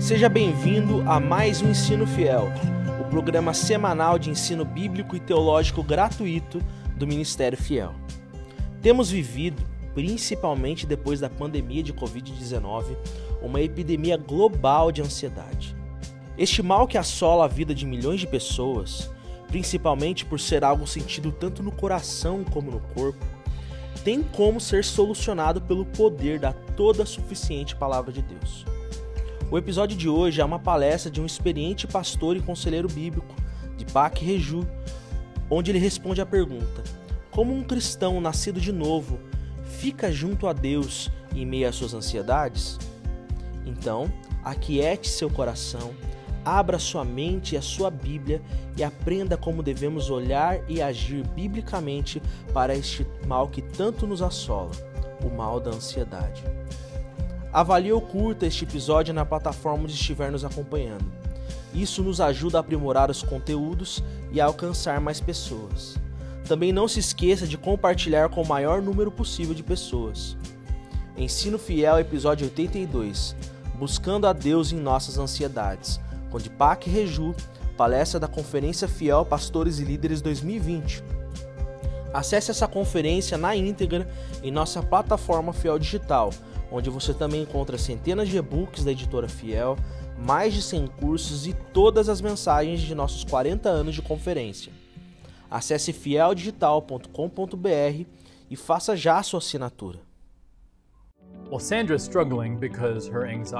Seja bem-vindo a mais um Ensino Fiel, o programa semanal de ensino bíblico e teológico gratuito do Ministério Fiel. Temos vivido, principalmente depois da pandemia de Covid-19, uma epidemia global de ansiedade. Este mal que assola a vida de milhões de pessoas, principalmente por ser algo sentido tanto no coração como no corpo, tem como ser solucionado pelo poder da toda suficiente palavra de Deus. O episódio de hoje é uma palestra de um experiente pastor e conselheiro bíblico, de Pac Reju, onde ele responde à pergunta: Como um cristão nascido de novo fica junto a Deus em meio às suas ansiedades? Então, aquiete seu coração, abra sua mente e a sua Bíblia e aprenda como devemos olhar e agir biblicamente para este mal que tanto nos assola, o mal da ansiedade. Avalie ou curta este episódio na plataforma onde estiver nos acompanhando. Isso nos ajuda a aprimorar os conteúdos e a alcançar mais pessoas. Também não se esqueça de compartilhar com o maior número possível de pessoas. Ensino Fiel, episódio 82 Buscando a Deus em Nossas Ansiedades, com Dipak Reju, palestra da Conferência Fiel Pastores e Líderes 2020. Acesse essa conferência na íntegra em nossa plataforma Fiel Digital onde você também encontra centenas de e-books da editora Fiel, mais de 100 cursos e todas as mensagens de nossos 40 anos de conferência. Acesse fieldigital.com.br e faça já sua assinatura.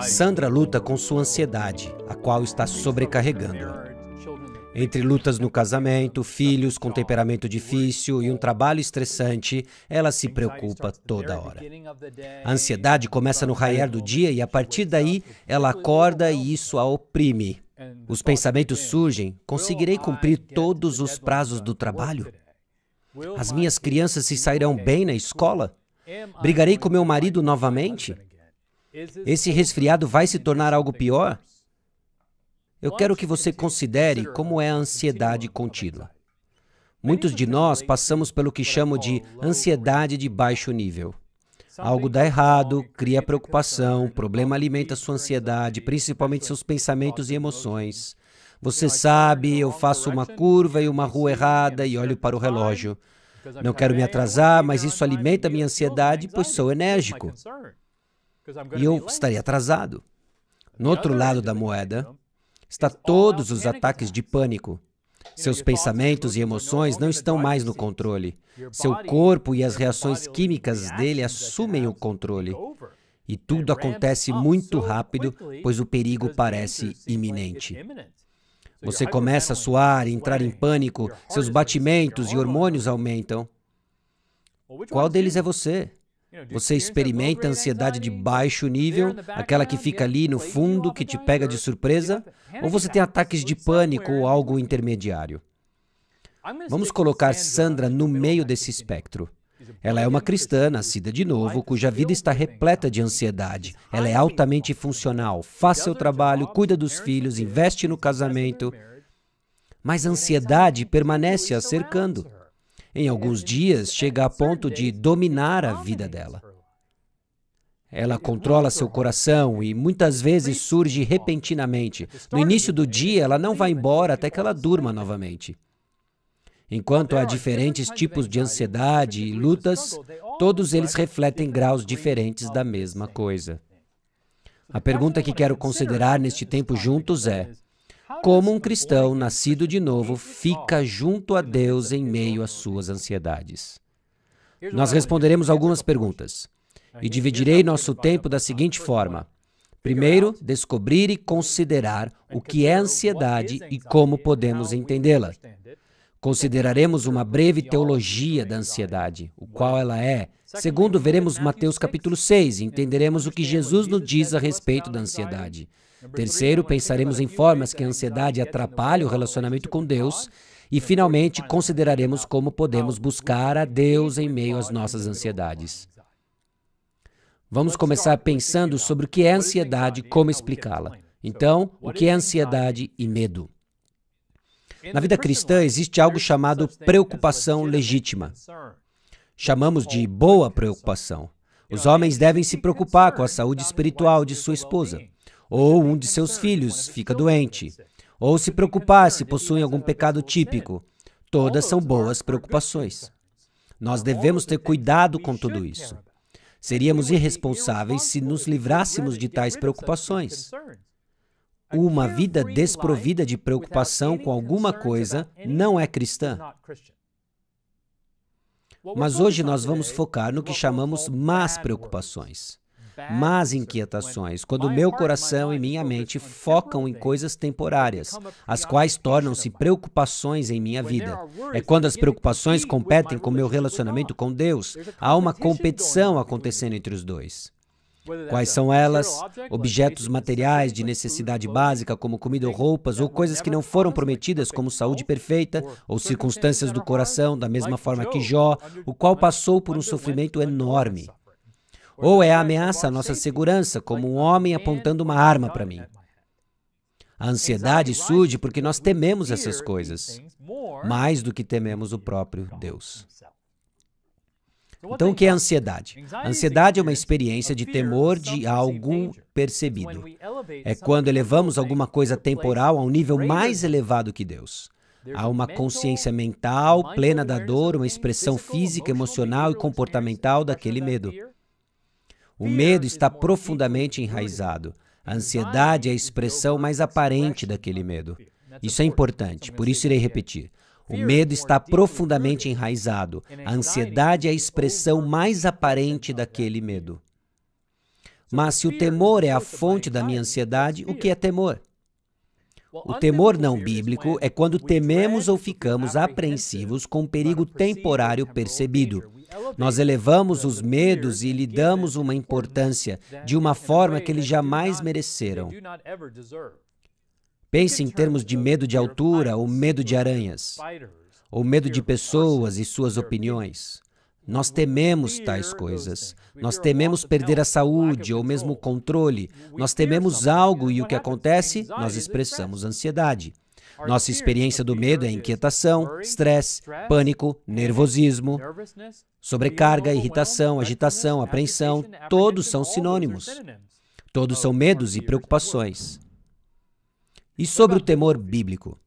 Sandra luta com sua ansiedade, a qual está sobrecarregando-a. Entre lutas no casamento, filhos com temperamento difícil e um trabalho estressante, ela se preocupa toda hora. A ansiedade começa no raiar do dia e a partir daí ela acorda e isso a oprime. Os pensamentos surgem: conseguirei cumprir todos os prazos do trabalho? As minhas crianças se sairão bem na escola? Brigarei com meu marido novamente? Esse resfriado vai se tornar algo pior? Eu quero que você considere como é a ansiedade contínua. Muitos de nós passamos pelo que chamo de ansiedade de baixo nível. Algo dá errado, cria preocupação, problema alimenta sua ansiedade, principalmente seus pensamentos e emoções. Você sabe, eu faço uma curva e uma rua errada e olho para o relógio. Não quero me atrasar, mas isso alimenta minha ansiedade, pois sou enérgico. E eu estarei atrasado. No outro lado da moeda, está todos os ataques de pânico. Seus pensamentos e emoções não estão mais no controle. Seu corpo e as reações químicas dele assumem o controle. E tudo acontece muito rápido, pois o perigo parece iminente. Você começa a suar, entrar em pânico, seus batimentos e hormônios aumentam. Qual deles é você? Você experimenta ansiedade de baixo nível, aquela que fica ali no fundo, que te pega de surpresa? Ou você tem ataques de pânico ou algo intermediário? Vamos colocar Sandra no meio desse espectro. Ela é uma cristã, nascida de novo, cuja vida está repleta de ansiedade. Ela é altamente funcional, faz seu trabalho, cuida dos filhos, investe no casamento. Mas a ansiedade permanece a cercando em alguns dias, chega a ponto de dominar a vida dela. Ela controla seu coração e muitas vezes surge repentinamente. No início do dia, ela não vai embora até que ela durma novamente. Enquanto há diferentes tipos de ansiedade e lutas, todos eles refletem graus diferentes da mesma coisa. A pergunta que quero considerar neste tempo juntos é: como um cristão nascido de novo fica junto a Deus em meio às suas ansiedades? Nós responderemos algumas perguntas e dividirei nosso tempo da seguinte forma. Primeiro, descobrir e considerar o que é ansiedade e como podemos entendê-la. Consideraremos uma breve teologia da ansiedade, o qual ela é. Segundo, veremos Mateus capítulo 6 e entenderemos o que Jesus nos diz a respeito da ansiedade. Terceiro, pensaremos em formas que a ansiedade atrapalha o relacionamento com Deus. E, finalmente, consideraremos como podemos buscar a Deus em meio às nossas ansiedades. Vamos começar pensando sobre o que é ansiedade e como explicá-la. Então, o que é ansiedade e medo? Na vida cristã existe algo chamado preocupação legítima. Chamamos de boa preocupação. Os homens devem se preocupar com a saúde espiritual de sua esposa ou um de seus filhos fica doente, ou se preocupar se possuem algum pecado típico. Todas são boas preocupações. Nós devemos ter cuidado com tudo isso. Seríamos irresponsáveis se nos livrássemos de tais preocupações. Uma vida desprovida de preocupação com alguma coisa não é cristã. Mas hoje nós vamos focar no que chamamos más preocupações más inquietações, quando meu coração e minha mente focam em coisas temporárias, as quais tornam-se preocupações em minha vida. É quando as preocupações competem com meu relacionamento com Deus, há uma competição acontecendo entre os dois. Quais são elas? Objetos materiais de necessidade básica, como comida ou roupas, ou coisas que não foram prometidas, como saúde perfeita, ou circunstâncias do coração, da mesma forma que Jó, o qual passou por um sofrimento enorme. Ou é a ameaça à nossa segurança, como um homem apontando uma arma para mim. A ansiedade surge porque nós tememos essas coisas, mais do que tememos o próprio Deus. Então, o que é ansiedade? A ansiedade é uma experiência de temor de algo percebido. É quando elevamos alguma coisa temporal a um nível mais elevado que Deus. Há uma consciência mental plena da dor, uma expressão física, emocional e comportamental daquele medo. O medo está profundamente enraizado. A ansiedade é a expressão mais aparente daquele medo. Isso é importante, por isso irei repetir. O medo está profundamente enraizado. A ansiedade é a expressão mais aparente daquele medo. Mas se o temor é a fonte da minha ansiedade, o que é temor? O temor não bíblico é quando tememos ou ficamos apreensivos com um perigo temporário percebido. Nós elevamos os medos e lhe damos uma importância de uma forma que eles jamais mereceram. Pense em termos de medo de altura ou medo de aranhas, ou medo de pessoas e suas opiniões. Nós tememos tais coisas. Nós tememos perder a saúde ou mesmo o controle. Nós tememos algo e o que acontece? Nós expressamos ansiedade. Nossa experiência do medo é inquietação, estresse, pânico, nervosismo, sobrecarga, irritação, agitação, apreensão. Todos são sinônimos. Todos são medos e preocupações. E sobre o temor bíblico?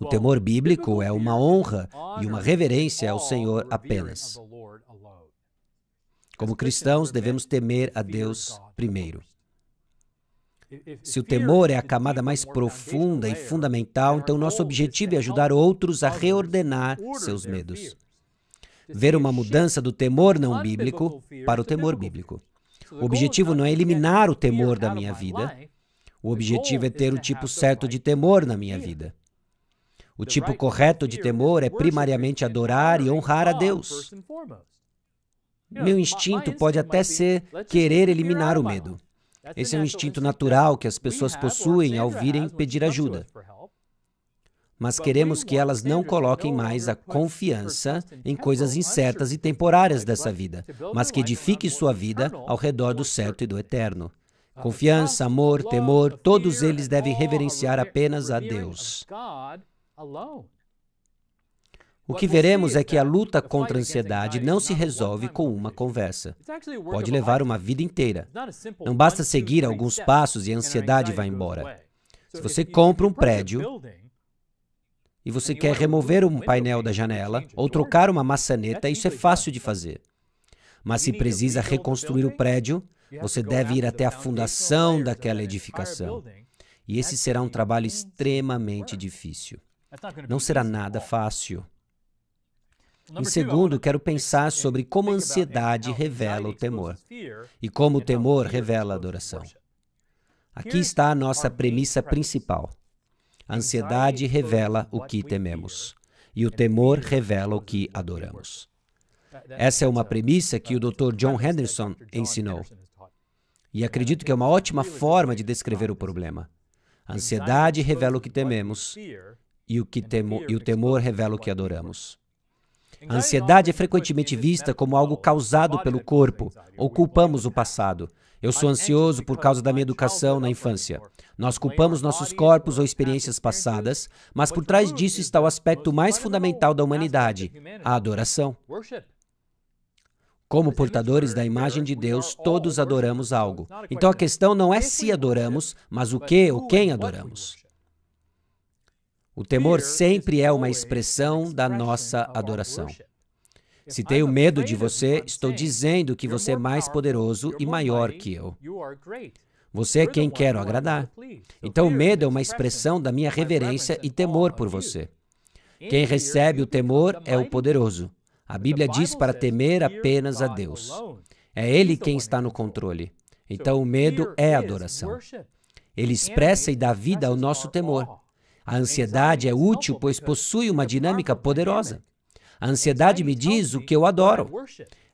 O temor bíblico é uma honra e uma reverência ao Senhor apenas. Como cristãos, devemos temer a Deus primeiro. Se o temor é a camada mais profunda e fundamental, então nosso objetivo é ajudar outros a reordenar seus medos. Ver uma mudança do temor não bíblico para o temor bíblico. O objetivo não é eliminar o temor da minha vida. O objetivo é ter o tipo certo de temor na minha vida. O tipo correto de temor é primariamente adorar e honrar a Deus. Meu instinto pode até ser querer eliminar o medo. Esse é um instinto natural que as pessoas possuem ao virem pedir ajuda. Mas queremos que elas não coloquem mais a confiança em coisas incertas e temporárias dessa vida, mas que edifiquem sua vida ao redor do certo e do eterno. Uh, confiança, amor, temor, todos eles devem reverenciar apenas a Deus. O que veremos é que a luta contra a ansiedade não se resolve com uma conversa. Pode levar uma vida inteira. Não basta seguir alguns passos e a ansiedade vai embora. Se você compra um prédio e você quer remover um painel da janela ou trocar uma maçaneta, isso é fácil de fazer. Mas se precisa reconstruir o prédio, você deve ir até a fundação daquela edificação. E esse será um trabalho extremamente difícil. Não será nada fácil. Em segundo, quero pensar sobre como a ansiedade revela o temor e como o temor revela a adoração. Aqui está a nossa premissa principal. A ansiedade revela o que tememos e o temor revela o que adoramos. Essa é uma premissa que o Dr. John Henderson ensinou. E acredito que é uma ótima forma de descrever o problema. A ansiedade revela o que tememos e o, que temo, e o temor revela o que adoramos. A ansiedade é frequentemente vista né? como algo causado pelo corpo, ou culpamos o passado. Eu sou ansioso por causa da minha educação na infância. Nós culpamos nossos corpos ou experiências passadas, mas por trás disso está o aspecto mais fundamental da humanidade: a adoração. Como portadores da imagem de Deus, todos adoramos algo. Então a questão não é se adoramos, mas o que ou quem adoramos. O temor sempre é uma expressão da nossa adoração. Se tenho medo de você, estou dizendo que você é mais poderoso e maior que eu. Você é quem quero agradar. Então, o medo é uma expressão da minha reverência e temor por você. Quem recebe o temor é o poderoso. A Bíblia diz para temer apenas a Deus. É Ele quem está no controle. Então, o medo é adoração. Ele expressa e dá vida ao nosso temor. A ansiedade é útil, pois possui uma dinâmica poderosa. A ansiedade me diz o que eu adoro.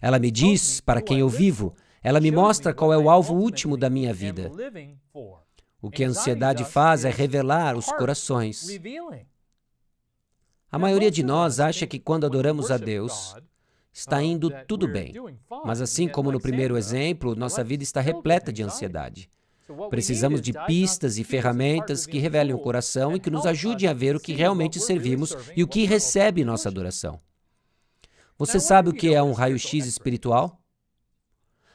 Ela me diz para quem eu vivo. Ela me mostra qual é o alvo último da minha vida. O que a ansiedade faz é revelar os corações. A maioria de nós acha que quando adoramos a Deus, está indo tudo bem. Mas assim como no primeiro exemplo, nossa vida está repleta de ansiedade. Precisamos de pistas e ferramentas que revelem o coração e que nos ajudem a ver o que realmente servimos e o que recebe nossa adoração. Você sabe o que é um raio-x espiritual?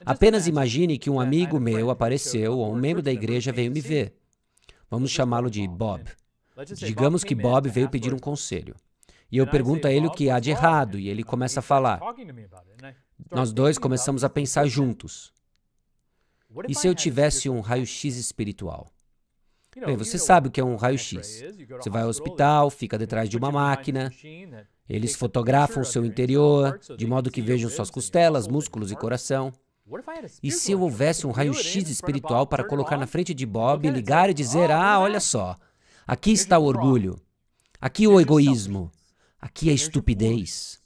Apenas imagine que um amigo meu apareceu ou um membro da igreja veio me ver. Vamos chamá-lo de Bob. Digamos que Bob veio pedir um conselho. E eu pergunto a ele o que há de errado, e ele começa a falar. Nós dois começamos a pensar juntos. E se eu tivesse um raio-x espiritual? Bem, você sabe o que é um raio-x. Você vai ao hospital, fica detrás de uma máquina, eles fotografam o seu interior, de modo que vejam suas costelas, músculos e coração. E se eu houvesse um raio-x espiritual para colocar na frente de Bob, ligar e dizer: oh, Ah, olha só, aqui está o orgulho, aqui é o egoísmo, aqui é a estupidez,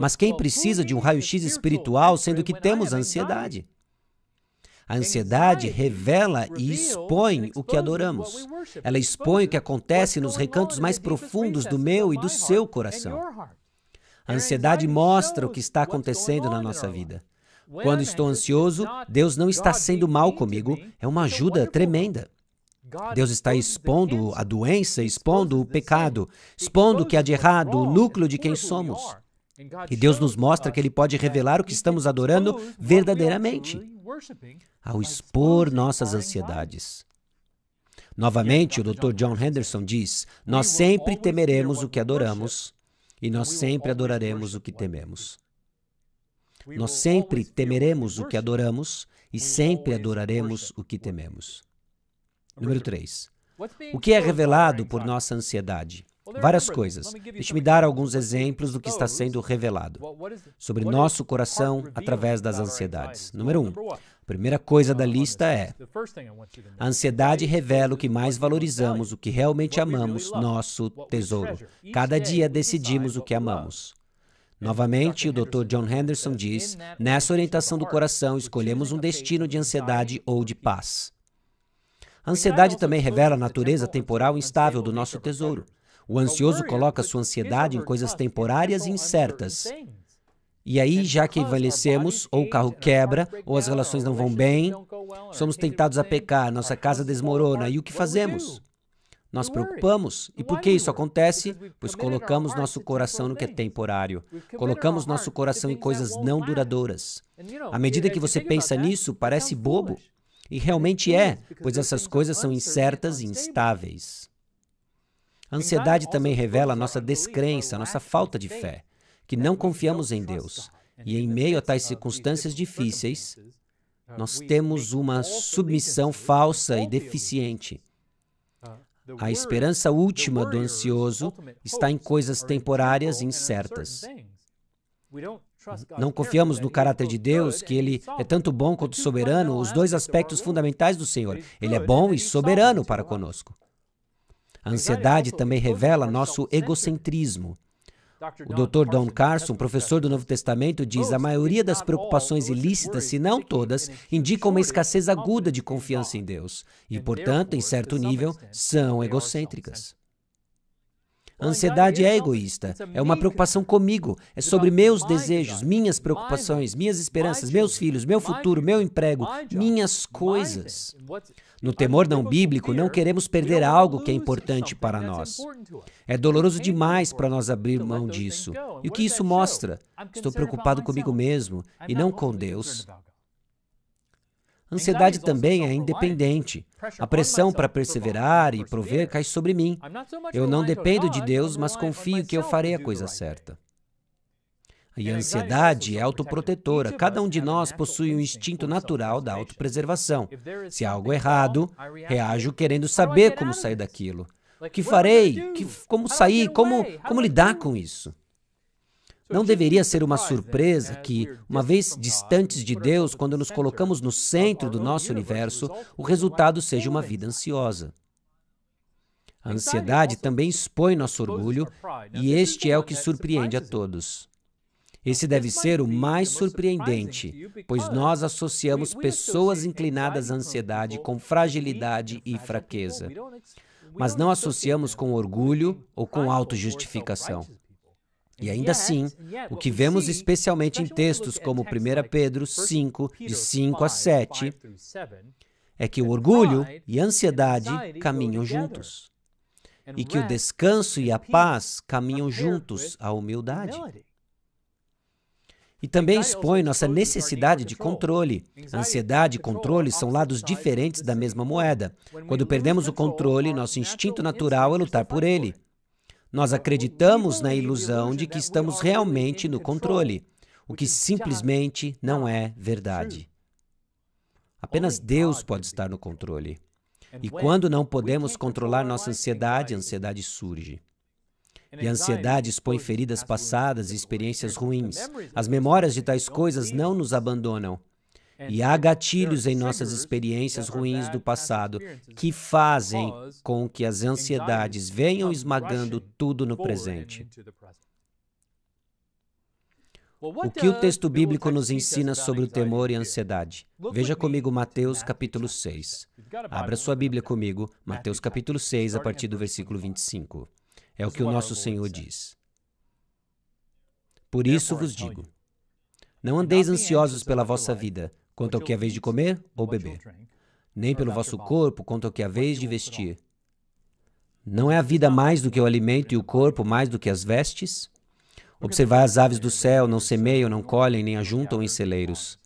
mas quem precisa de um raio-x espiritual, sendo que temos ansiedade? A ansiedade revela e expõe o que adoramos. Ela expõe o que acontece nos recantos mais profundos do meu e do seu coração. A ansiedade mostra o que está acontecendo na nossa vida. Quando estou ansioso, Deus não está sendo mal comigo, é uma ajuda tremenda. Deus está expondo a doença, expondo o pecado, expondo o que há de errado, o núcleo de quem somos. E Deus nos mostra que Ele pode revelar o que estamos adorando verdadeiramente ao expor nossas ansiedades. Novamente, o Dr. John Henderson diz: Nós sempre temeremos o que adoramos e nós sempre adoraremos o que tememos. Nós sempre temeremos o que adoramos e sempre adoraremos o que tememos. Número 3. O que é revelado por nossa ansiedade? várias coisas. Deixe-me dar alguns exemplos do que está sendo revelado sobre nosso coração através das ansiedades. Número um. A primeira coisa da uh, lista é: a ansiedade revela o que mais valorizamos, o que realmente amamos, nosso tesouro. Cada dia decidimos o que amamos. Novamente, o Dr. John Henderson diz: nessa orientação do coração, escolhemos um destino de ansiedade ou de paz. A ansiedade também revela a natureza temporal instável do nosso tesouro. O ansioso coloca sua ansiedade em coisas temporárias e incertas. E aí, já que envelhecemos, ou o carro quebra, ou as relações não vão bem, somos tentados a pecar, nossa casa desmorona, e o que fazemos? Nós preocupamos. E por que isso acontece? Pois colocamos nosso coração no que é temporário. Colocamos nosso coração em coisas não duradouras. À medida que você pensa nisso, parece bobo. E realmente é, pois essas coisas são incertas e instáveis. A ansiedade também revela nossa descrença, nossa falta de fé, que não confiamos em Deus. E em meio a tais circunstâncias difíceis, nós temos uma submissão falsa e deficiente. A esperança última do ansioso está em coisas temporárias e incertas. Não confiamos no caráter de Deus, que Ele é tanto bom quanto soberano, os dois aspectos fundamentais do Senhor. Ele é bom e soberano para conosco. A ansiedade também revela nosso egocentrismo. O Dr. Don Carson, professor do Novo Testamento, diz: a maioria das preocupações ilícitas, se não todas, indicam uma escassez aguda de confiança em Deus e, portanto, em certo nível, são egocêntricas. A ansiedade é egoísta, é uma preocupação comigo, é sobre meus desejos, minhas preocupações, minhas esperanças, meus filhos, meu futuro, meu emprego, minhas coisas. No temor não bíblico, não queremos perder algo que é importante para nós. É doloroso demais para nós abrir mão disso. E o que isso mostra? Estou preocupado comigo mesmo e não com Deus. Ansiedade também é independente. A pressão para perseverar e prover cai sobre mim. Eu não dependo de Deus, mas confio que eu farei a coisa certa. E é, a ansiedade é autoprotetora. É Cada um de é nós possui um instinto natural da autopreservação. Se há algo errado, reajo querendo saber como sair daquilo. O que farei? como sair? Como, como lidar com isso? Não deveria ser uma surpresa que, uma vez distantes de Deus, quando nos colocamos no centro do nosso universo, o resultado seja uma vida ansiosa. A ansiedade também expõe nosso orgulho, e este é o que surpreende a todos. Esse deve ser o mais surpreendente, pois nós associamos pessoas inclinadas à ansiedade com fragilidade e fraqueza, mas não associamos com orgulho ou com autojustificação. E ainda assim, o que vemos especialmente em textos como 1 Pedro 5, de 5 a 7, é que o orgulho e a ansiedade caminham juntos, e que o descanso e a paz caminham juntos à humildade. E também expõe nossa necessidade de controle. Ansiedade e controle são lados diferentes da mesma moeda. Quando perdemos é o controle, nosso é instinto natural é lutar por ele. Nós acreditamos na é ilusão de que estamos realmente no controle, o que simplesmente não é verdade. Apenas Deus pode estar no controle. E quando não podemos controlar nossa ansiedade, a ansiedade surge. E a ansiedade expõe feridas passadas e experiências ruins. As memórias de tais coisas não nos abandonam. E há gatilhos em nossas experiências ruins do passado que fazem com que as ansiedades venham esmagando tudo no presente. O que o texto bíblico nos ensina sobre o temor e a ansiedade? Veja comigo Mateus capítulo 6. Abra sua Bíblia comigo, Mateus capítulo 6, a partir do versículo 25. É o que o nosso Senhor diz. Por isso vos é digo: não andeis ansiosos pela vossa vida, quanto ao que haveis de comer ou beber, nem pelo vosso corpo, quanto ao que haveis de vestir. Não é a vida mais do que o alimento e o corpo mais do que as vestes? Observai as aves do céu, não semeiam, não colhem, nem ajuntam em celeiros.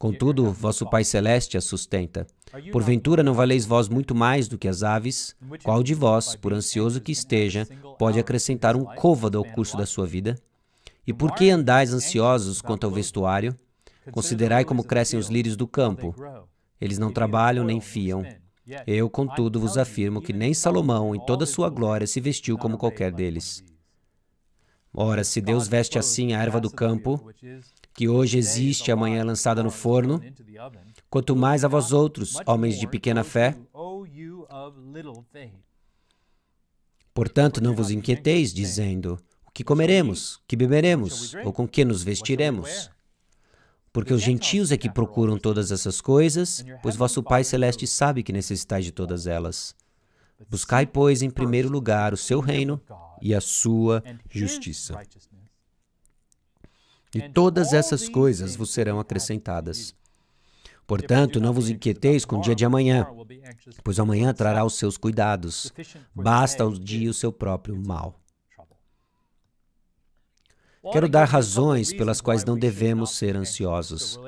Contudo, vosso Pai Celeste a sustenta. Porventura não valeis vós muito mais do que as aves? Qual de vós, por ansioso que esteja, pode acrescentar um côvado ao curso da sua vida? E por que andais ansiosos quanto ao vestuário? Considerai como crescem os lírios do campo. Eles não trabalham nem fiam. Eu, contudo, vos afirmo que nem Salomão, em toda sua glória, se vestiu como qualquer deles. Ora, se Deus veste assim a erva do campo, que hoje existe, amanhã é lançada no forno, quanto mais a vós outros, homens de pequena fé. Oh, Portanto, não vos inquieteis, dizendo: o que comeremos, que beberemos, ou com que nos vestiremos? Porque os gentios é que procuram todas essas coisas, pois vosso Pai Celeste sabe que necessitais de todas elas. Buscai, pois, em primeiro lugar o seu reino e a sua justiça. E todas essas coisas vos serão acrescentadas. Portanto, não vos inquieteis com o dia de amanhã, pois amanhã trará os seus cuidados. Basta o dia o seu próprio mal. Quero dar razões pelas quais não devemos ser ansiosos.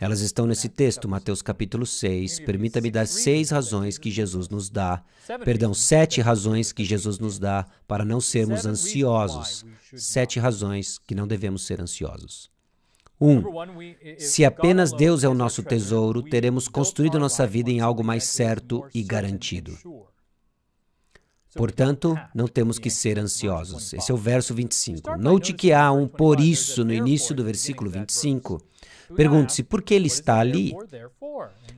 Elas estão nesse texto, Mateus capítulo 6. Permita-me dar seis razões que Jesus nos dá, perdão, sete razões que Jesus nos dá para não sermos ansiosos. Sete razões que não devemos ser ansiosos. 1. Um, se apenas Deus é o nosso tesouro, teremos construído nossa vida em algo mais certo e garantido. Tá Portanto, não temos que ser ansiosos. Esse é o verso 25. Note que há um por isso no início do versículo 25. Pergunte-se por que ele está ali.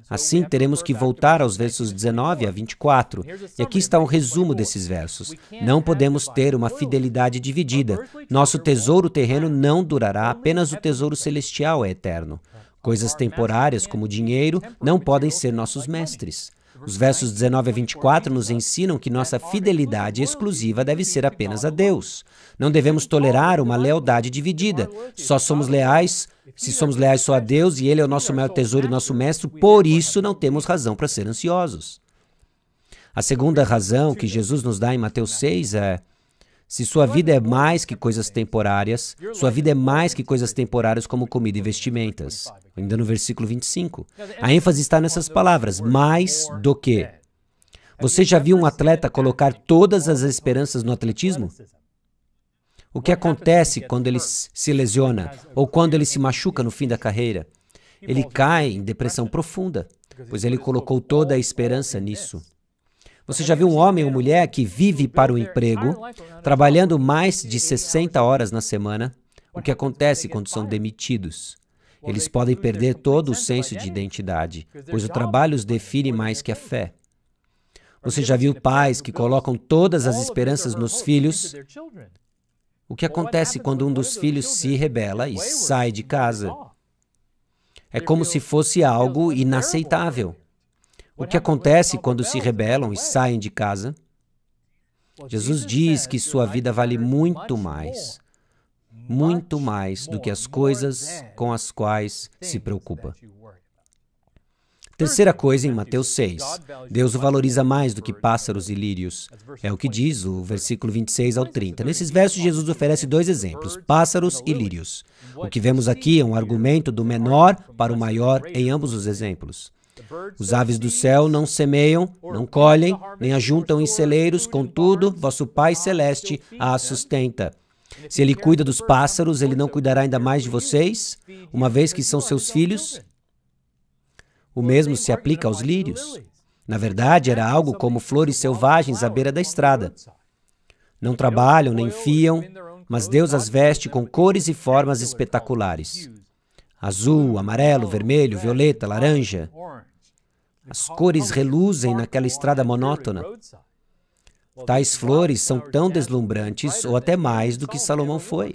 Assim, teremos que voltar aos versos 19 a 24. E aqui está um resumo desses versos. Não podemos ter uma fidelidade dividida. Nosso tesouro terreno não durará, apenas o tesouro celestial é eterno. Uh, Coisas temporárias, como dinheiro, não podem ser nossos mestres. Os versos 19 a 24 nos ensinam que nossa fidelidade exclusiva deve ser apenas a Deus. Não devemos tolerar uma lealdade dividida. Só somos leais se somos leais só a Deus e Ele é o nosso maior tesouro e nosso mestre, por isso não temos razão para ser ansiosos. A segunda razão que Jesus nos dá em Mateus 6 é se sua vida é mais que coisas temporárias, sua vida é mais que coisas temporárias como comida e vestimentas. Ainda no versículo 25. A ênfase está nessas palavras, mais do que. Você já viu um atleta colocar todas as esperanças no atletismo? O que acontece quando ele se lesiona ou quando ele se machuca no fim da carreira? Ele cai em depressão profunda, pois ele colocou toda a esperança nisso. Você já viu um homem ou mulher que vive para o emprego, trabalhando mais de 60 horas na semana? O que acontece quando são demitidos? Eles podem perder todo o senso de identidade, pois o trabalho os define mais que a fé. Você já viu pais que colocam todas as esperanças nos filhos? O que acontece quando um dos filhos se rebela e sai de casa? É como se fosse algo inaceitável. O que acontece quando se rebelam e saem de casa? Jesus é diz que sua vida vale muito mais, muito mais do que é as coisas com as quais se preocupa. Terceira coisa em Mateus 6. Deus o valoriza mais do que pássaros e lírios. É o que diz o versículo 26 ao 30. Nesses versos, Jesus oferece dois exemplos: pássaros e lírios. O que vemos aqui é um argumento do menor para o maior em ambos os exemplos. Os aves do céu não semeiam, não colhem, nem ajuntam em celeiros, contudo, vosso Pai Celeste a sustenta. Se ele cuida dos pássaros, ele não cuidará ainda mais de vocês, uma vez que são seus filhos? O mesmo se aplica aos lírios. Na verdade, era algo como flores selvagens à beira da estrada. Não trabalham nem fiam, mas Deus as veste com cores e formas espetaculares azul, amarelo, vermelho, violeta, laranja. As cores reluzem naquela estrada monótona. Tais flores são tão deslumbrantes ou até mais do que Salomão foi.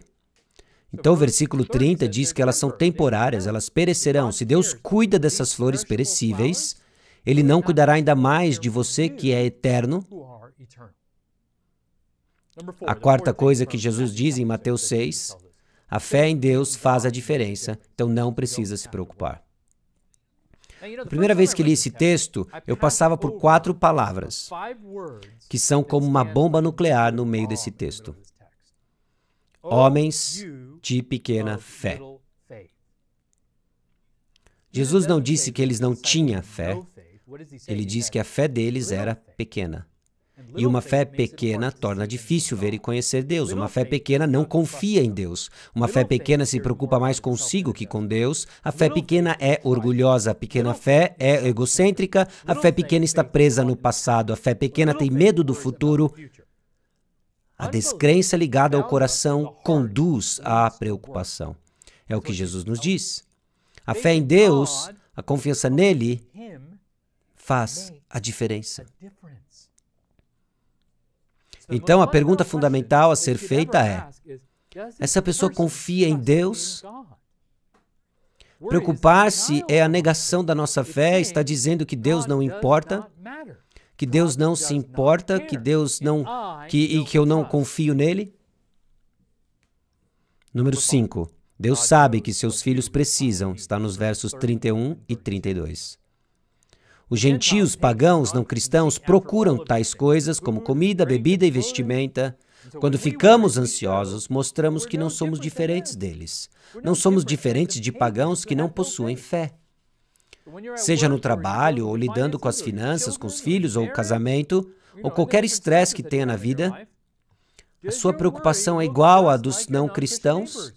Então, o versículo 30 diz que elas são temporárias, elas perecerão. Se Deus cuida dessas flores perecíveis, Ele não cuidará ainda mais de você que é eterno. A quarta coisa que Jesus diz em Mateus 6 a fé em Deus faz a diferença, então não precisa se preocupar. A primeira vez que li esse texto, eu passava por quatro palavras, que são como uma bomba nuclear no meio desse texto: Homens de pequena fé. Jesus não disse que eles não tinham fé, ele diz que a fé deles era pequena. E uma fé pequena torna difícil ver e conhecer Deus. Uma fé pequena não confia em Deus. Uma fé pequena se preocupa mais consigo que com Deus. A fé pequena é orgulhosa. A pequena fé é egocêntrica. A fé pequena está presa no passado. A fé pequena tem medo do futuro. A descrença ligada ao coração conduz à preocupação. É o que Jesus nos diz. A fé em Deus, a confiança nele, faz a diferença. Então, a pergunta fundamental a ser feita é: essa pessoa confia em Deus? Preocupar-se é a negação da nossa fé, está dizendo que Deus não importa, que Deus não se importa, que Deus não que e que eu não confio nele. Número 5. Deus sabe que seus filhos precisam, está nos versos 31 e 32. Os gentios pagãos não cristãos procuram tais coisas como comida, bebida e vestimenta. Quando ficamos ansiosos, mostramos que não somos diferentes deles. Não somos diferentes de pagãos que não possuem fé. Seja no trabalho, ou lidando com as finanças, com os filhos, ou o casamento, ou qualquer estresse que tenha na vida, a sua preocupação é igual à dos não cristãos?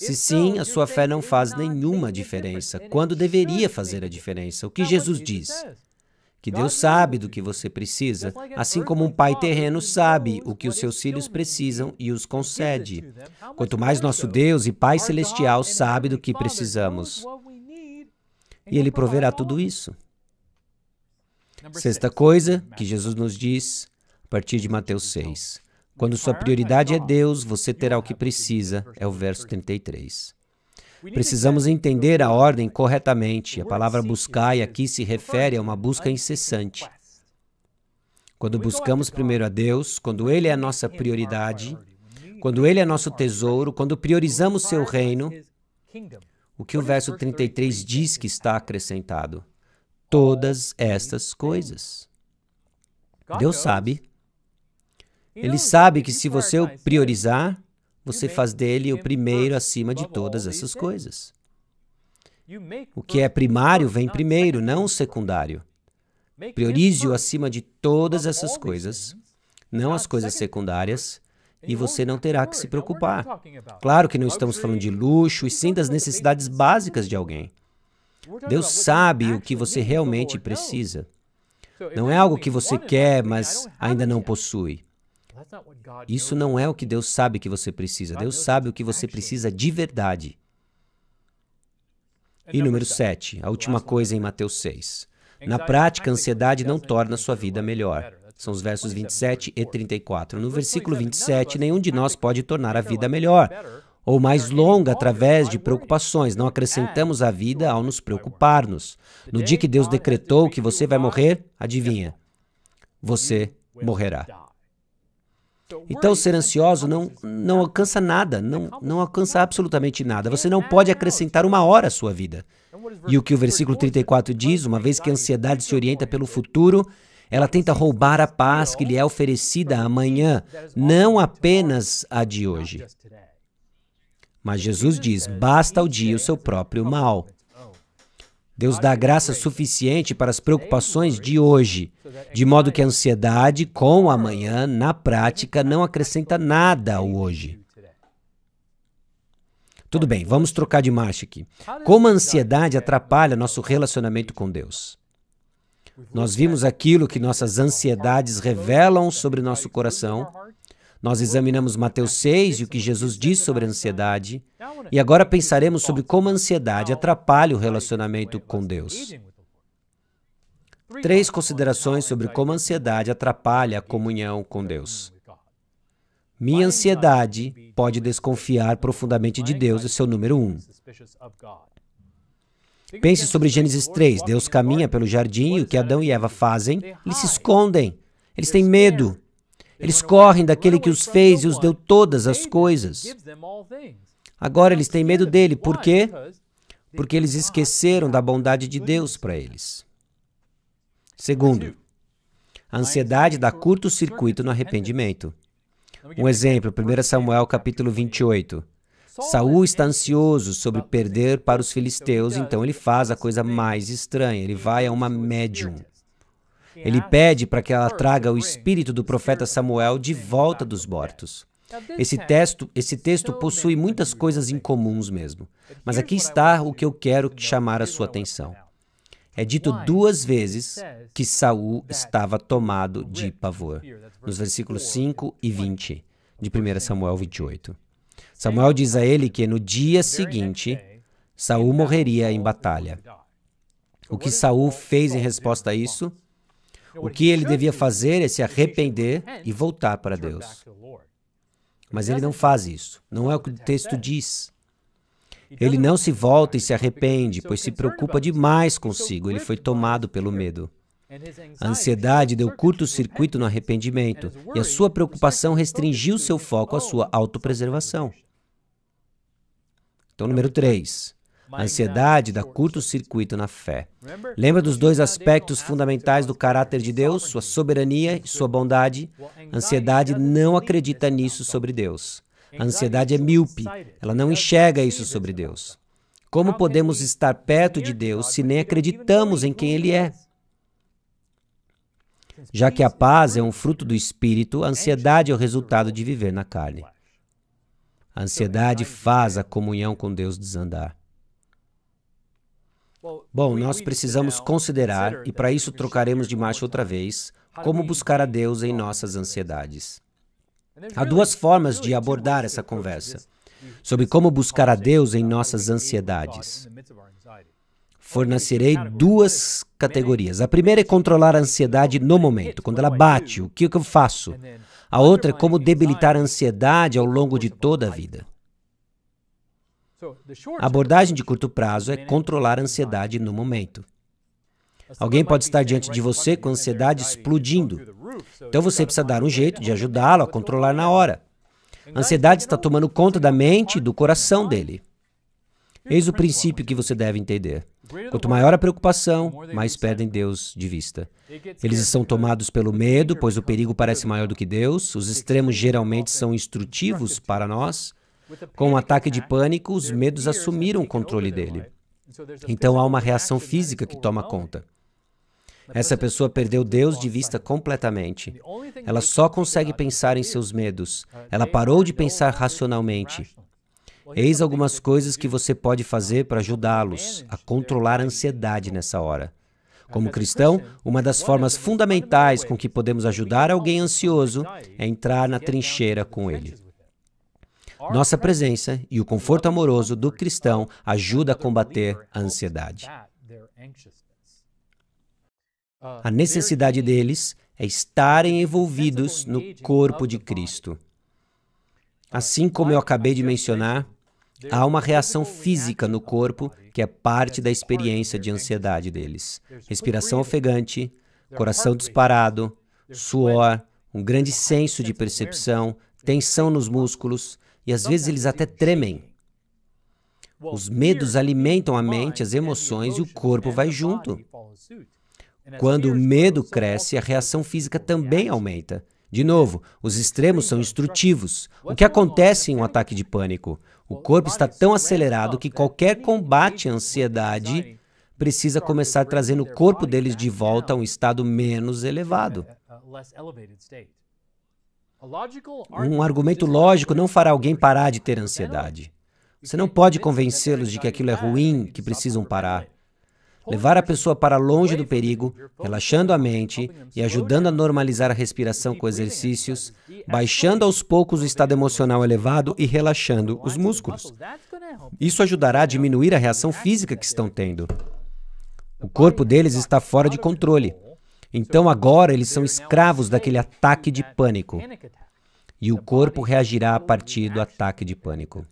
Se sim, a sua fé não faz nenhuma diferença, quando deveria fazer a diferença. O que Jesus diz? Que Deus sabe do que você precisa, assim como um pai terreno sabe o que os seus filhos precisam e os concede. Quanto mais nosso Deus e Pai Celestial sabe do que precisamos. E Ele proverá tudo isso. Sexta coisa que Jesus nos diz a partir de Mateus 6. Quando sua prioridade é Deus, você terá o que precisa, é o verso 33. Precisamos entender a ordem corretamente. A palavra buscai aqui se refere a uma busca incessante. Quando buscamos primeiro a Deus, quando Ele é a nossa prioridade, quando Ele é nosso tesouro, quando priorizamos Seu reino, o que o verso 33 diz que está acrescentado? Todas estas coisas. Deus sabe ele sabe que se você o é priorizar, você faz dele o primeiro é acima de todas essas coisas. O que é primário vem primeiro, não o secundário. Priorize-o acima de todas essas coisas, não as coisas secundárias, e você não terá que se preocupar. Claro que não estamos falando de luxo, e sim das necessidades básicas de alguém. Deus sabe o que você realmente precisa. Não é algo que você quer, mas ainda não possui. Isso não é o que Deus sabe que você precisa. Deus sabe o que você precisa de verdade. E número 7, a última coisa em Mateus 6. Na prática, a ansiedade não torna sua vida melhor. São os versos 27 e 34. No versículo 27, nenhum de nós pode tornar a vida melhor ou mais longa através de preocupações. Não acrescentamos a vida ao nos preocuparmos. No dia que Deus decretou que você vai morrer, adivinha? Você morrerá. Então, ser ansioso não, não alcança nada, não, não alcança absolutamente nada. Você não pode acrescentar uma hora à sua vida. E o que o versículo 34 diz, uma vez que a ansiedade se orienta pelo futuro, ela tenta roubar a paz que lhe é oferecida amanhã, não apenas a de hoje. Mas Jesus diz: basta ao dia o seu próprio mal. Deus dá graça suficiente para as preocupações de hoje, de modo que a ansiedade com o amanhã, na prática, não acrescenta nada ao hoje. Tudo bem, vamos trocar de marcha aqui. Como a ansiedade atrapalha nosso relacionamento com Deus? Nós vimos aquilo que nossas ansiedades revelam sobre nosso coração nós examinamos Mateus 6 e o que Jesus diz sobre a ansiedade, e agora pensaremos sobre como a ansiedade atrapalha o relacionamento com Deus. Três considerações sobre como a ansiedade atrapalha a comunhão com Deus. Minha ansiedade pode desconfiar profundamente de Deus, esse é o número um. Pense sobre Gênesis 3. Deus caminha pelo jardim e o que Adão e Eva fazem? Eles se escondem. Eles têm medo. Eles correm daquele que os fez e os deu todas as coisas. Agora eles têm medo dele, por quê? Porque eles esqueceram da bondade de Deus para eles. Segundo, a ansiedade dá curto-circuito no arrependimento. Um exemplo, 1 Samuel capítulo 28. Saul está ansioso sobre perder para os filisteus, então ele faz a coisa mais estranha, ele vai a uma médium. Ele pede para que ela traga o espírito do profeta Samuel de volta dos mortos. Esse texto, esse texto possui é muitas coisas incomuns mesmo, mas aqui está o que eu quero chamar a sua atenção. É dito duas vezes que Saul estava tomado de pavor, nos versículos 5 e 20 de 1 Samuel 28. Samuel diz a ele que no dia seguinte Saul morreria em batalha. O que Saul fez em resposta a isso? O que ele devia fazer é se arrepender é e voltar para Deus. Mas ele não faz isso. Não é o que o texto diz. Ele não se volta e se arrepende, pois se preocupa demais consigo. Ele foi tomado pelo medo. A ansiedade deu curto-circuito no arrependimento e a sua preocupação restringiu seu foco à sua autopreservação. Então, número 3. A ansiedade dá curto-circuito na fé. Lembra dos dois aspectos fundamentais do caráter de Deus, sua soberania e sua bondade? A ansiedade não acredita nisso sobre Deus. A ansiedade é míope, ela não enxerga isso sobre Deus. Como podemos estar perto de Deus se nem acreditamos em quem Ele é? Já que a paz é um fruto do espírito, a ansiedade é o resultado de viver na carne. A ansiedade faz a comunhão com Deus desandar. Bom, nós precisamos considerar, e para isso trocaremos de marcha outra vez, como buscar a Deus em nossas ansiedades. Há duas formas de abordar essa conversa sobre como buscar a Deus em nossas ansiedades. Fornecerei duas categorias. A primeira é controlar a ansiedade no momento, quando ela bate, o que eu faço? A outra é como debilitar a ansiedade ao longo de toda a vida. A abordagem de curto prazo é controlar a ansiedade no momento. Alguém pode estar diante de você com a ansiedade explodindo. Então você precisa dar um jeito de ajudá-lo a controlar na hora. A ansiedade está tomando conta da mente e do coração dele. Eis o princípio que você deve entender. Quanto maior a preocupação, mais perdem Deus de vista. Eles são tomados pelo medo, pois o perigo parece maior do que Deus. Os extremos geralmente são instrutivos para nós. Com o ataque de pânico, os medos assumiram o controle dele. Então há uma reação física que toma conta. Essa pessoa perdeu Deus de vista completamente. Ela só consegue pensar em seus medos. Ela parou de pensar racionalmente. Eis algumas coisas que você pode fazer para ajudá-los a controlar a ansiedade nessa hora. Como cristão, uma das formas fundamentais com que podemos ajudar alguém ansioso é entrar na trincheira com ele. Nossa presença e o conforto amoroso do cristão ajuda a combater a ansiedade. A necessidade deles é estarem envolvidos no corpo de Cristo. Assim como eu acabei de mencionar, há uma reação física no corpo que é parte da experiência de ansiedade deles: respiração ofegante, coração disparado, suor, um grande senso de percepção, tensão nos músculos, e às vezes eles até tremem. Os medos alimentam a mente, as emoções e o corpo vai junto. Quando o medo cresce, a reação física também aumenta. De novo, os extremos são instrutivos. O que acontece em um ataque de pânico? O corpo está tão acelerado que qualquer combate à ansiedade precisa começar trazendo o corpo deles de volta a um estado menos elevado. Um argumento lógico não fará alguém parar de ter ansiedade. Você não pode convencê-los de que aquilo é ruim, que precisam parar. Levar a pessoa para longe do perigo, relaxando a mente e ajudando a normalizar a respiração com exercícios, baixando aos poucos o estado emocional elevado e relaxando os músculos. Isso ajudará a diminuir a reação física que estão tendo. O corpo deles está fora de controle. Então agora eles são escravos daquele ataque de pânico. E o corpo reagirá a partir do ataque de pânico.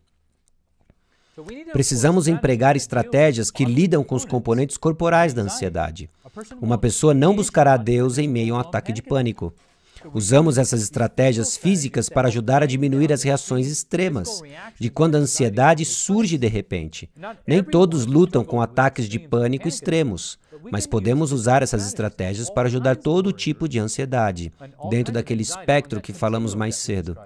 Precisamos empregar estratégias que lidam com os componentes corporais da ansiedade. Uma pessoa não buscará Deus em meio a um ataque de pânico. Usamos essas estratégias físicas para ajudar a diminuir as reações extremas, de quando a ansiedade surge de repente. Nem todos lutam com ataques de pânico extremos mas podemos usar essas estratégias para ajudar todo tipo de ansiedade, dentro daquele espectro que falamos mais cedo.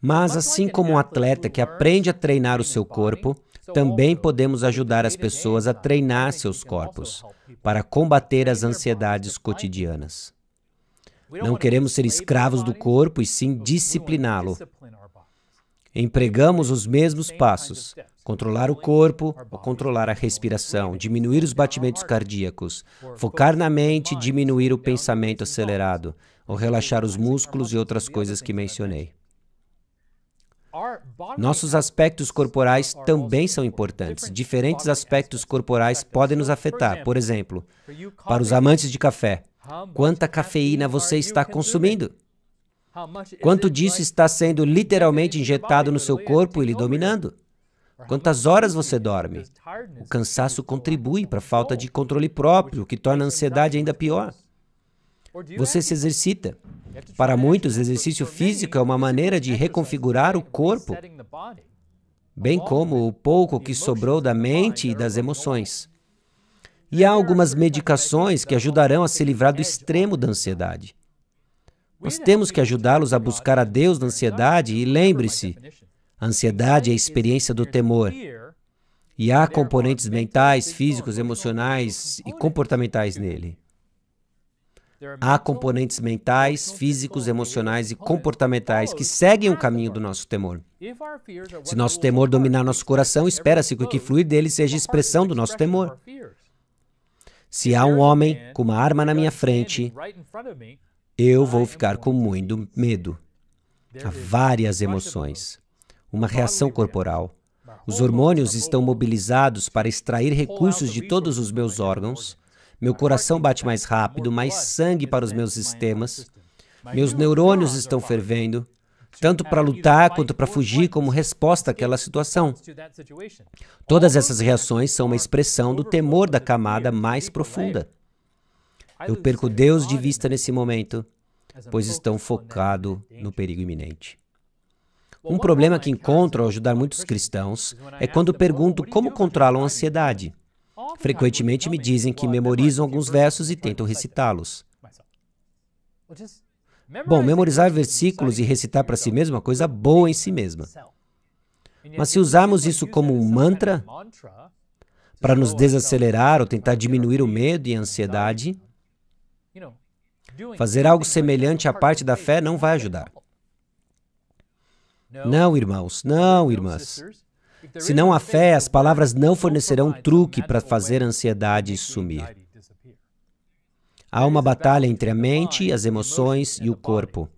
Mas, assim como um atleta que aprende a treinar o seu corpo, também podemos ajudar as pessoas a treinar seus corpos para combater as ansiedades cotidianas. Não queremos ser escravos do corpo e sim discipliná-lo. Empregamos os mesmos passos, Controlar o corpo ou controlar a respiração, diminuir os batimentos cardíacos, focar na mente e diminuir o pensamento acelerado, ou relaxar os músculos e outras coisas que mencionei. Nossos aspectos corporais também são importantes. Diferentes aspectos corporais podem nos afetar. Por exemplo, para os amantes de café, quanta cafeína você está consumindo? Quanto disso está sendo literalmente injetado no seu corpo e lhe dominando? Quantas horas você dorme? O cansaço contribui para a falta de controle próprio, que torna a ansiedade ainda pior. Você se exercita. Para muitos, exercício físico é uma maneira de reconfigurar o corpo, bem como o pouco que sobrou da mente e das emoções. E há algumas medicações que ajudarão a se livrar do extremo da ansiedade. Nós temos que ajudá-los a buscar a Deus na ansiedade e lembre-se, a ansiedade é a experiência do temor. E há componentes mentais, físicos, emocionais e comportamentais nele. Há componentes mentais, físicos, emocionais e comportamentais que seguem o caminho do nosso temor. Se nosso temor dominar nosso coração, espera-se que o que fluir dele seja expressão do nosso temor. Se há um homem com uma arma na minha frente, eu vou ficar com muito medo. Há várias emoções uma reação corporal. Os hormônios estão mobilizados para extrair recursos de todos os meus órgãos. Meu coração bate mais rápido, mais sangue para os meus sistemas. Meus neurônios estão fervendo, tanto para lutar quanto para fugir como resposta àquela situação. Todas essas reações são uma expressão do temor da camada mais profunda. Eu perco Deus de vista nesse momento, pois estão focado no perigo iminente. Um problema que encontro ao ajudar muitos cristãos é quando pergunto como controlam a ansiedade. Frequentemente me dizem que memorizam alguns versos e tentam recitá-los. Bom, memorizar versículos e recitar para si mesmo é uma coisa boa em si mesma. Mas se usarmos isso como um mantra para nos desacelerar ou tentar diminuir o medo e a ansiedade, fazer algo semelhante à parte da fé não vai ajudar. Não, irmãos, não, irmãs. Se não há fé, as palavras não fornecerão truque para fazer a ansiedade sumir. Há uma batalha entre a mente, as emoções e o corpo.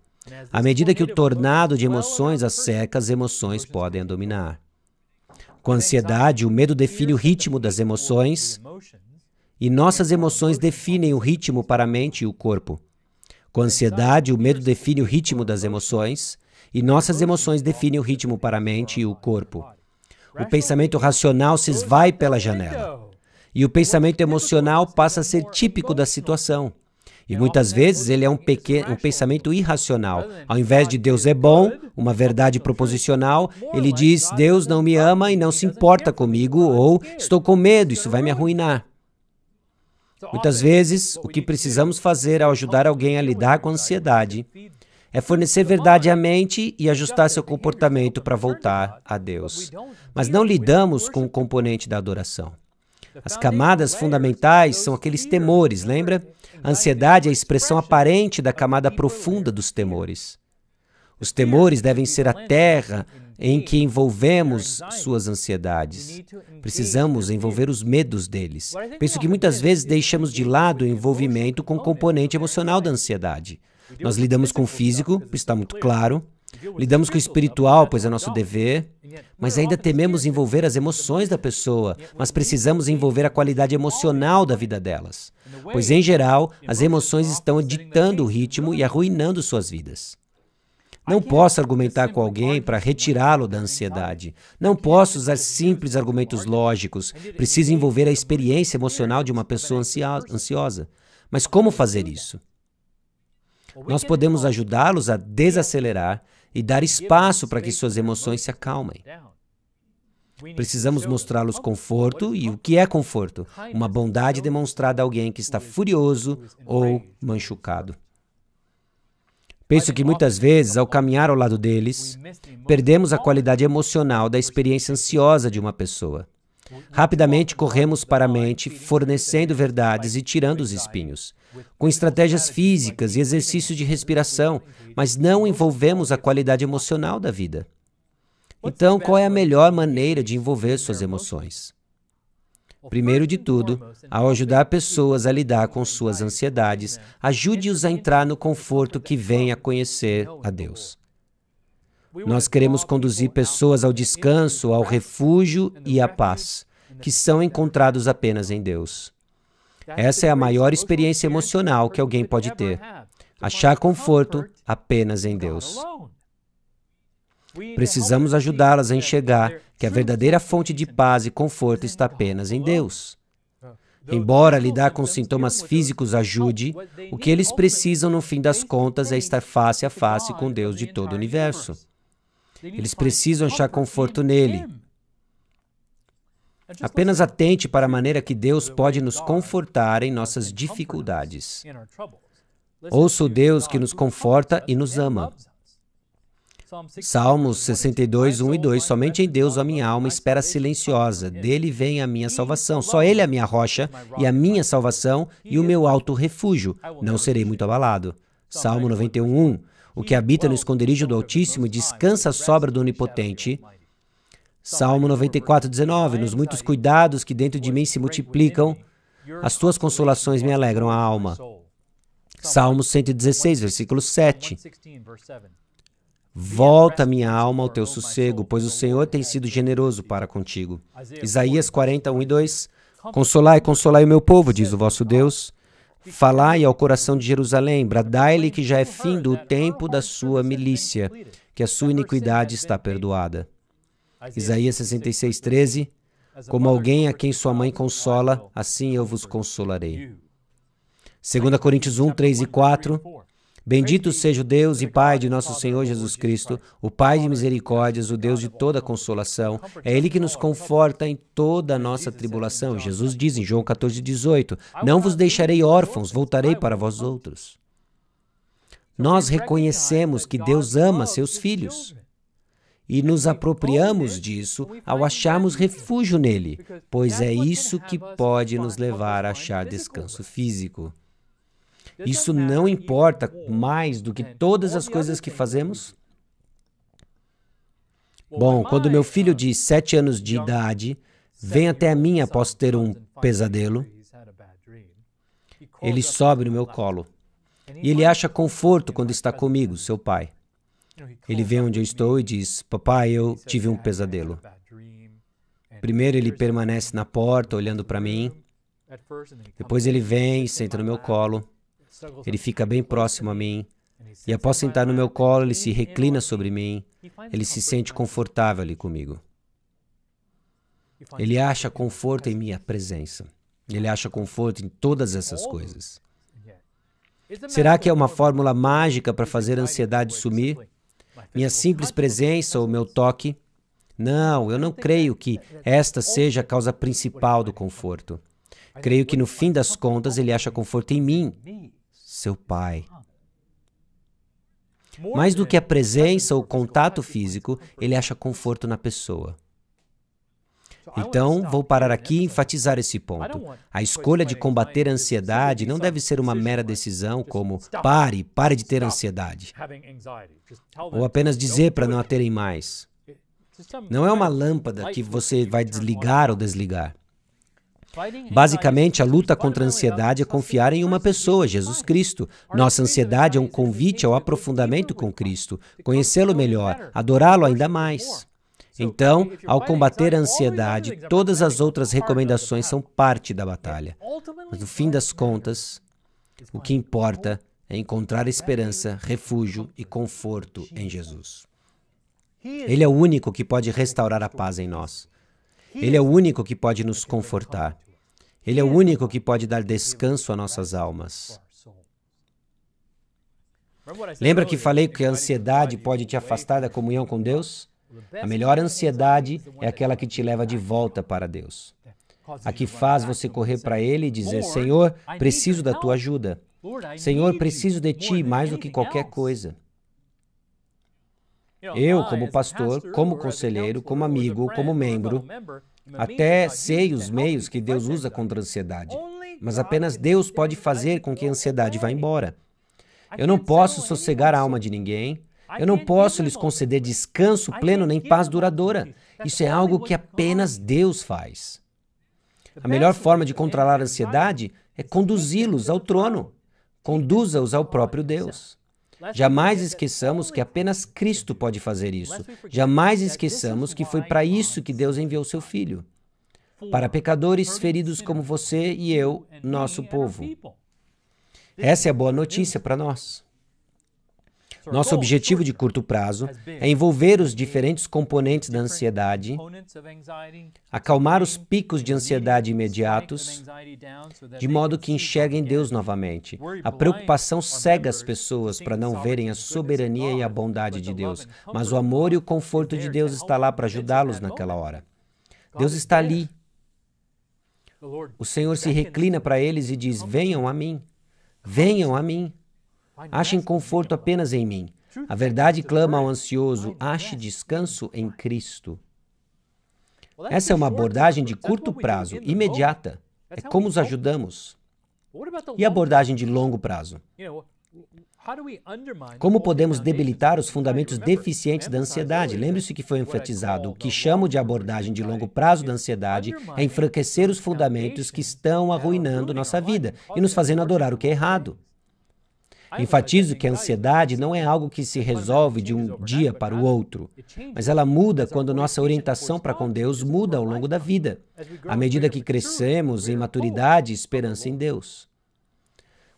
À medida que o tornado de emoções as seca, as emoções podem dominar. Com a ansiedade, o medo define o ritmo das emoções e nossas emoções definem o ritmo para a mente e o corpo. Com a ansiedade, o medo define o ritmo das emoções e nossas emoções definem o ritmo para a mente e o corpo. O pensamento racional se esvai pela janela. E o pensamento emocional passa a ser típico da situação. E muitas vezes ele é um, pequeno, um pensamento irracional. Ao invés de Deus é bom, uma verdade proposicional, ele diz: Deus não me ama e não se importa comigo, ou estou com medo, isso vai me arruinar. Muitas vezes, o que precisamos fazer ao ajudar alguém a lidar com a ansiedade é fornecer verdade à mente e ajustar seu comportamento para voltar a Deus. Mas não lidamos com o componente da adoração. As camadas fundamentais são aqueles temores, lembra? A ansiedade é a expressão aparente da camada profunda dos temores. Os temores devem ser a terra em que envolvemos suas ansiedades. Precisamos envolver os medos deles. Penso que muitas vezes deixamos de lado o envolvimento com o componente emocional da ansiedade. Nós lidamos com o físico, está muito claro. Lidamos com o espiritual, pois é nosso dever, mas ainda tememos envolver as emoções da pessoa, mas precisamos envolver a qualidade emocional da vida delas, pois, em geral, as emoções estão ditando o ritmo e arruinando suas vidas. Não é posso argumentar com alguém para né? retirá-lo da ansiedade. Não é posso usar simples argumentos lógicos. É Preciso envolver a experiência emocional de uma pessoa né? ansiosa. Mas como fazer isso? Nós podemos ajudá-los a desacelerar e dar espaço para que suas emoções se acalmem. Precisamos mostrá-los conforto e o que é conforto? Uma bondade demonstrada a alguém que está furioso ou machucado. Penso que muitas vezes, ao caminhar ao lado deles, perdemos a qualidade emocional da experiência ansiosa de uma pessoa. Rapidamente corremos para a mente, fornecendo verdades e tirando os espinhos. Com estratégias físicas e exercícios de respiração, mas não envolvemos a qualidade emocional da vida. Então, qual é a melhor maneira de envolver suas emoções? Primeiro de tudo, ao ajudar pessoas a lidar com suas ansiedades, ajude-os a entrar no conforto que vem a conhecer a Deus. Nós queremos conduzir pessoas ao descanso, ao refúgio e à paz, que são encontrados apenas em Deus. Essa é a maior experiência emocional que alguém pode ter. Achar conforto apenas em Deus. Precisamos ajudá-las a enxergar que a verdadeira fonte de paz e conforto está apenas em Deus. Embora lidar com sintomas físicos ajude, o que eles precisam no fim das contas é estar face a face com Deus de todo o universo. Eles precisam achar conforto nele. É Apenas atente para a maneira que Deus pode nos confortar em nossas dificuldades. Ouça o Deus que nos conforta e nos ama. Salmos 62, 1 e 2. Somente em Deus a minha alma espera silenciosa. Dele vem a minha salvação. Só Ele é a minha rocha e a minha salvação e o meu alto refúgio. Não serei muito abalado. Salmo 91, 1. O que habita no esconderijo do Altíssimo descansa à sobra do Onipotente. Salmo 94, 19. Nos muitos cuidados que dentro de mim se multiplicam, as tuas consolações me alegram a alma. Salmo 116, versículo 7. Volta minha alma ao teu sossego, pois o Senhor tem sido generoso para contigo. Isaías 40, 1 e 2. Consolai, consolai o meu povo, diz o vosso Deus. Falai ao coração de Jerusalém, bradai-lhe que já é findo o tempo da sua milícia, que a sua iniquidade está perdoada. Isaías 66, 13. Como alguém a quem sua mãe consola, assim eu vos consolarei. 2 Coríntios 1, 3 e 4. Bendito seja o Deus e Pai de nosso Senhor Jesus Cristo, o Pai de misericórdias, o Deus de toda consolação. É Ele que nos conforta em toda a nossa tribulação. Jesus diz em João 14, 18: Não vos deixarei órfãos, voltarei para vós outros. Nós reconhecemos que Deus ama seus filhos e nos apropriamos disso ao acharmos refúgio nele, pois é isso que pode nos levar a achar descanso físico. Isso não importa mais do que é, todas as coisas é que fazemos? Bom, quando meu filho de sete anos de idade vem até a mim após ter um pesadelo, ele sobe no meu colo. E ele acha conforto quando está comigo, seu pai. Ele vem onde eu estou e diz: Papai, eu tive um pesadelo. Primeiro ele permanece na porta olhando para mim. Depois ele vem e senta no meu colo. Ele fica bem próximo a mim. E após sentar no meu colo, ele se reclina sobre mim. Ele se sente confortável ali comigo. Ele acha conforto em minha presença. Ele acha conforto em todas essas coisas. Será que é uma fórmula mágica para fazer a ansiedade sumir? Minha simples presença ou meu toque? Não, eu não creio que esta seja a causa principal do conforto. Creio que no fim das contas ele acha conforto em mim seu pai. Mais do que a presença ou contato físico, ele acha conforto na pessoa. Então, vou parar aqui e enfatizar esse ponto. A escolha de combater a ansiedade não deve ser uma mera decisão como pare, pare de ter ansiedade. Ou apenas dizer para não a terem mais. Não é uma lâmpada que você vai desligar ou desligar. Basicamente, a luta contra a ansiedade é confiar em uma pessoa, Jesus Cristo. Nossa ansiedade é um convite ao aprofundamento com Cristo, conhecê-lo melhor, adorá-lo ainda mais. Então, ao combater a ansiedade, todas as outras recomendações são parte da batalha. Mas no fim das contas, o que importa é encontrar esperança, refúgio e conforto em Jesus. Ele é o único que pode restaurar a paz em nós. Ele é o único que pode nos confortar. Ele é o único que pode dar descanso a nossas almas. Lembra que falei que a ansiedade pode te afastar da comunhão com Deus? A melhor ansiedade é aquela que te leva de volta para Deus. A que faz você correr para Ele e dizer: Senhor, preciso da tua ajuda. Senhor, preciso de ti mais do que qualquer coisa. Eu, como pastor, como conselheiro, como amigo, como membro, até sei os meios que Deus usa contra a ansiedade. Mas apenas Deus pode fazer com que a ansiedade vá embora. Eu não posso sossegar a alma de ninguém. Eu não posso lhes conceder descanso pleno nem paz duradoura. Isso é algo que apenas Deus faz. A melhor forma de controlar a ansiedade é conduzi-los ao trono. Conduza-os ao próprio Deus. Jamais esqueçamos que apenas Cristo pode fazer isso. Jamais esqueçamos que foi para isso que Deus enviou seu Filho para pecadores feridos como você e eu, nosso povo. Essa é a boa notícia para nós. Nosso objetivo de curto prazo é envolver os diferentes componentes da ansiedade, acalmar os picos de ansiedade imediatos, de modo que enxerguem Deus novamente. A preocupação cega as pessoas para não verem a soberania e a bondade de Deus, mas o amor e o conforto de Deus está lá para ajudá-los naquela hora. Deus está ali. O Senhor se reclina para eles e diz: Venham a mim, venham a mim. Achem conforto apenas em mim. A verdade clama ao ansioso: ache descanso em Cristo. Essa é uma abordagem de curto prazo, imediata. É como os ajudamos. E a abordagem de longo prazo? Como podemos debilitar os fundamentos deficientes da ansiedade? Lembre-se que foi enfatizado: o que chamo de abordagem de longo prazo da ansiedade é enfraquecer os fundamentos que estão arruinando nossa vida e nos fazendo adorar o que é errado. Enfatizo que a ansiedade não é algo que se resolve de um dia para o outro, mas ela muda quando nossa orientação para com Deus muda ao longo da vida, à medida que crescemos em maturidade e esperança em Deus.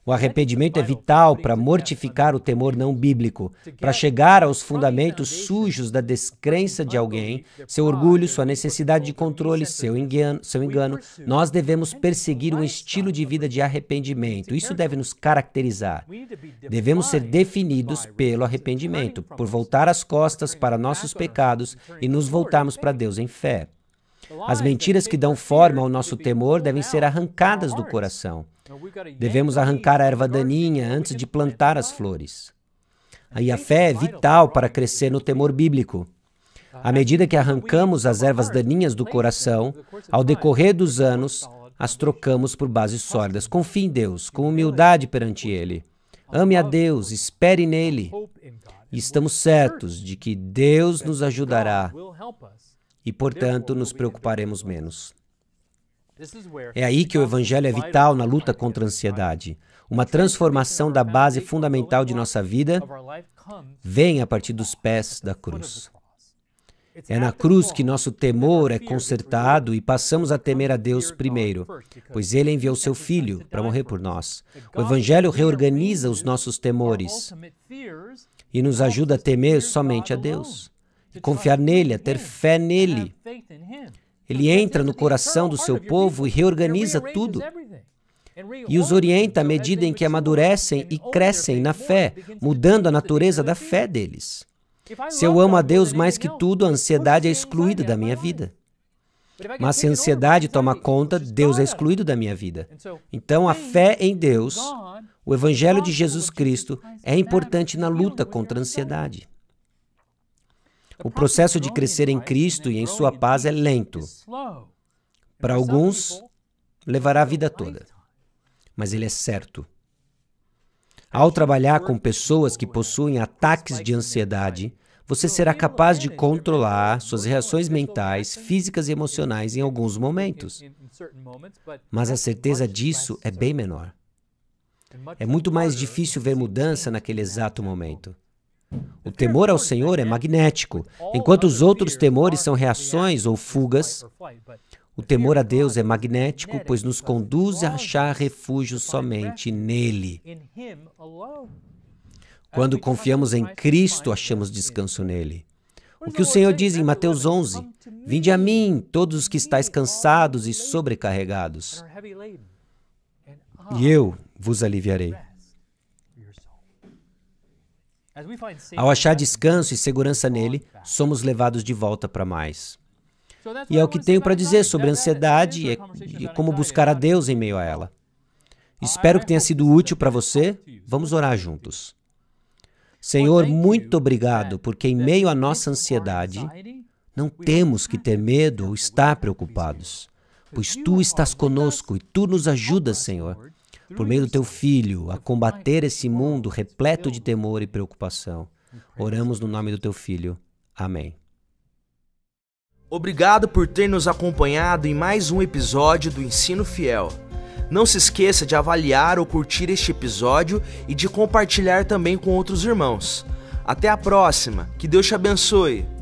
O arrependimento é vital para mortificar o temor não bíblico, para chegar aos fundamentos sujos da descrença de alguém, seu orgulho, sua necessidade de controle, seu engano, seu engano. Nós devemos perseguir um estilo de vida de arrependimento. Isso deve nos caracterizar. Devemos ser definidos pelo arrependimento, por voltar as costas para nossos pecados e nos voltarmos para Deus em fé. As mentiras que dão forma ao nosso temor devem ser arrancadas do coração. Devemos arrancar a erva daninha antes de plantar as flores. Aí a fé é vital para crescer no temor bíblico. À medida que arrancamos as ervas daninhas do coração, ao decorrer dos anos, as trocamos por bases sólidas. Confie em Deus, com humildade perante Ele. Ame a Deus, espere nele. E estamos certos de que Deus nos ajudará e, portanto, nos preocuparemos menos. É aí que o Evangelho é vital na luta contra a ansiedade. Uma transformação da base fundamental de nossa vida vem a partir dos pés da cruz. É na cruz que nosso temor é consertado e passamos a temer a Deus primeiro, pois Ele enviou seu Filho para morrer por nós. O Evangelho reorganiza os nossos temores e nos ajuda a temer somente a Deus confiar nele, a ter fé nele. Ele entra no coração do seu povo e reorganiza tudo. E os orienta à medida em que amadurecem e crescem na fé, mudando a natureza da fé deles. Se eu amo a Deus mais que tudo, a ansiedade é excluída da minha vida. Mas se a ansiedade toma conta, Deus é excluído da minha vida. Então, a fé em Deus, o Evangelho de Jesus Cristo, é importante na luta contra a ansiedade. O processo de crescer em Cristo e em sua paz é lento. Para alguns, levará a vida toda. Mas ele é certo. Ao trabalhar com pessoas que possuem ataques de ansiedade, você será capaz de controlar suas reações mentais, físicas e emocionais em alguns momentos. Mas a certeza disso é bem menor. É muito mais difícil ver mudança naquele exato momento. O temor ao Senhor é magnético, enquanto os outros temores são reações ou fugas. O temor a Deus é magnético, pois nos conduz a achar refúgio somente nele. Quando confiamos em Cristo, achamos descanso nele. O que o Senhor diz em Mateus 11: Vinde a mim, todos os que estáis cansados e sobrecarregados, e eu vos aliviarei. Ao achar descanso e segurança nele, somos levados de volta para mais. E é o que tenho para dizer sobre a ansiedade e como buscar a Deus em meio a ela. Espero que tenha sido útil para você. Vamos orar juntos. Senhor, muito obrigado, porque em meio à nossa ansiedade, não temos que ter medo ou estar preocupados, pois tu estás conosco e tu nos ajudas, Senhor, por meio do teu filho, a combater esse mundo repleto de temor e preocupação. Oramos no nome do teu filho. Amém. Obrigado por ter nos acompanhado em mais um episódio do Ensino Fiel. Não se esqueça de avaliar ou curtir este episódio e de compartilhar também com outros irmãos. Até a próxima, que Deus te abençoe!